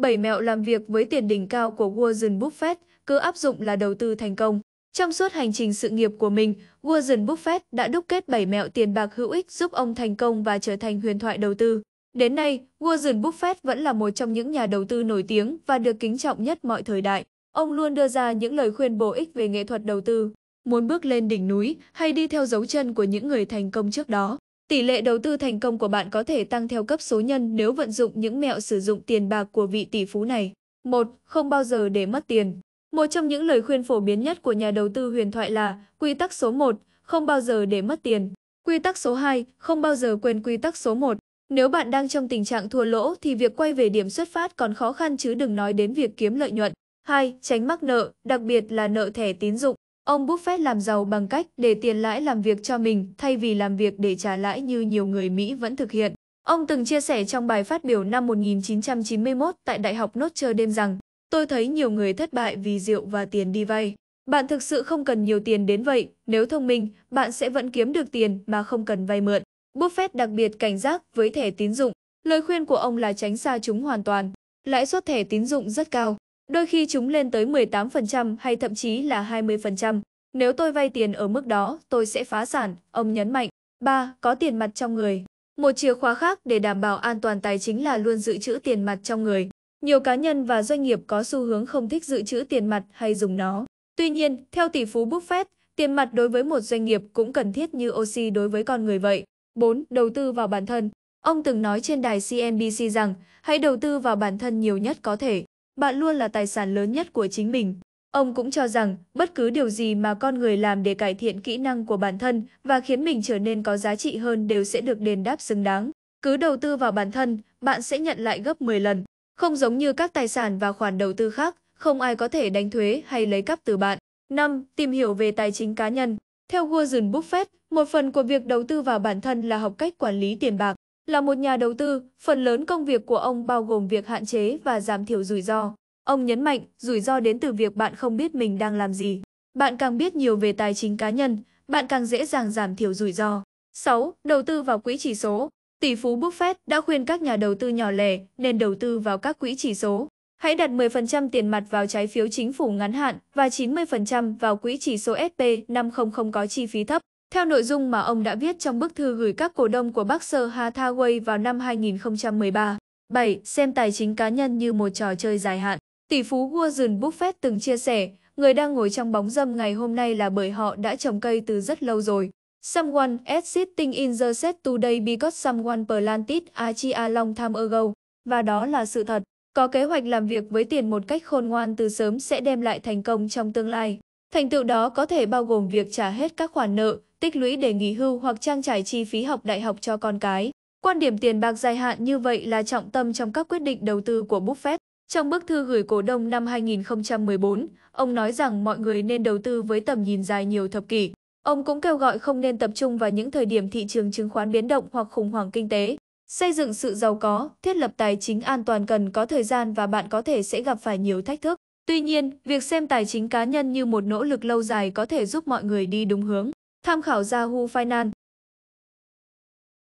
7 mẹo làm việc với tiền đỉnh cao của Warren Buffett cứ áp dụng là đầu tư thành công. Trong suốt hành trình sự nghiệp của mình, Warren Buffett đã đúc kết 7 mẹo tiền bạc hữu ích giúp ông thành công và trở thành huyền thoại đầu tư. Đến nay, Warren Buffett vẫn là một trong những nhà đầu tư nổi tiếng và được kính trọng nhất mọi thời đại. Ông luôn đưa ra những lời khuyên bổ ích về nghệ thuật đầu tư. Muốn bước lên đỉnh núi hay đi theo dấu chân của những người thành công trước đó, Tỷ lệ đầu tư thành công của bạn có thể tăng theo cấp số nhân nếu vận dụng những mẹo sử dụng tiền bạc của vị tỷ phú này. 1. Không bao giờ để mất tiền. Một trong những lời khuyên phổ biến nhất của nhà đầu tư huyền thoại là quy tắc số 1, không bao giờ để mất tiền. Quy tắc số 2, không bao giờ quên quy tắc số 1. Nếu bạn đang trong tình trạng thua lỗ thì việc quay về điểm xuất phát còn khó khăn chứ đừng nói đến việc kiếm lợi nhuận. 2. Tránh mắc nợ, đặc biệt là nợ thẻ tín dụng. Ông Buffett làm giàu bằng cách để tiền lãi làm việc cho mình thay vì làm việc để trả lãi như nhiều người Mỹ vẫn thực hiện. Ông từng chia sẻ trong bài phát biểu năm 1991 tại Đại học Notre Dame rằng Tôi thấy nhiều người thất bại vì rượu và tiền đi vay. Bạn thực sự không cần nhiều tiền đến vậy, nếu thông minh, bạn sẽ vẫn kiếm được tiền mà không cần vay mượn. Buffett đặc biệt cảnh giác với thẻ tín dụng. Lời khuyên của ông là tránh xa chúng hoàn toàn. Lãi suất thẻ tín dụng rất cao. Đôi khi chúng lên tới 18% hay thậm chí là 20%. Nếu tôi vay tiền ở mức đó, tôi sẽ phá sản, ông nhấn mạnh. 3. Có tiền mặt trong người. Một chìa khóa khác để đảm bảo an toàn tài chính là luôn dự trữ tiền mặt trong người. Nhiều cá nhân và doanh nghiệp có xu hướng không thích dự trữ tiền mặt hay dùng nó. Tuy nhiên, theo tỷ phú Buffett, tiền mặt đối với một doanh nghiệp cũng cần thiết như oxy đối với con người vậy. 4. Đầu tư vào bản thân. Ông từng nói trên đài CNBC rằng, hãy đầu tư vào bản thân nhiều nhất có thể bạn luôn là tài sản lớn nhất của chính mình. Ông cũng cho rằng bất cứ điều gì mà con người làm để cải thiện kỹ năng của bản thân và khiến mình trở nên có giá trị hơn đều sẽ được đền đáp xứng đáng. Cứ đầu tư vào bản thân, bạn sẽ nhận lại gấp 10 lần. Không giống như các tài sản và khoản đầu tư khác, không ai có thể đánh thuế hay lấy cắp từ bạn. 5. Tìm hiểu về tài chính cá nhân Theo Warren Buffett, một phần của việc đầu tư vào bản thân là học cách quản lý tiền bạc. Là một nhà đầu tư, phần lớn công việc của ông bao gồm việc hạn chế và giảm thiểu rủi ro. Ông nhấn mạnh, rủi ro đến từ việc bạn không biết mình đang làm gì. Bạn càng biết nhiều về tài chính cá nhân, bạn càng dễ dàng giảm thiểu rủi ro. 6. Đầu tư vào quỹ chỉ số. Tỷ phú Buffett đã khuyên các nhà đầu tư nhỏ lẻ nên đầu tư vào các quỹ chỉ số. Hãy đặt 10% tiền mặt vào trái phiếu chính phủ ngắn hạn và 90% vào quỹ chỉ số SP500 có chi phí thấp. Theo nội dung mà ông đã viết trong bức thư gửi các cổ đông của Berkshire Hathaway vào năm 2013. 7. Xem tài chính cá nhân như một trò chơi dài hạn. Tỷ phú Warren Buffett từng chia sẻ, người đang ngồi trong bóng dâm ngày hôm nay là bởi họ đã trồng cây từ rất lâu rồi. Someone is sitting in the set today because someone planted a tree long time ago. Và đó là sự thật. Có kế hoạch làm việc với tiền một cách khôn ngoan từ sớm sẽ đem lại thành công trong tương lai. Thành tựu đó có thể bao gồm việc trả hết các khoản nợ, tích lũy để nghỉ hưu hoặc trang trải chi phí học đại học cho con cái. Quan điểm tiền bạc dài hạn như vậy là trọng tâm trong các quyết định đầu tư của Buffett. Trong bức thư gửi cổ đông năm 2014, ông nói rằng mọi người nên đầu tư với tầm nhìn dài nhiều thập kỷ. Ông cũng kêu gọi không nên tập trung vào những thời điểm thị trường chứng khoán biến động hoặc khủng hoảng kinh tế. Xây dựng sự giàu có, thiết lập tài chính an toàn cần có thời gian và bạn có thể sẽ gặp phải nhiều thách thức. Tuy nhiên, việc xem tài chính cá nhân như một nỗ lực lâu dài có thể giúp mọi người đi đúng hướng. Tham khảo Yahoo Finance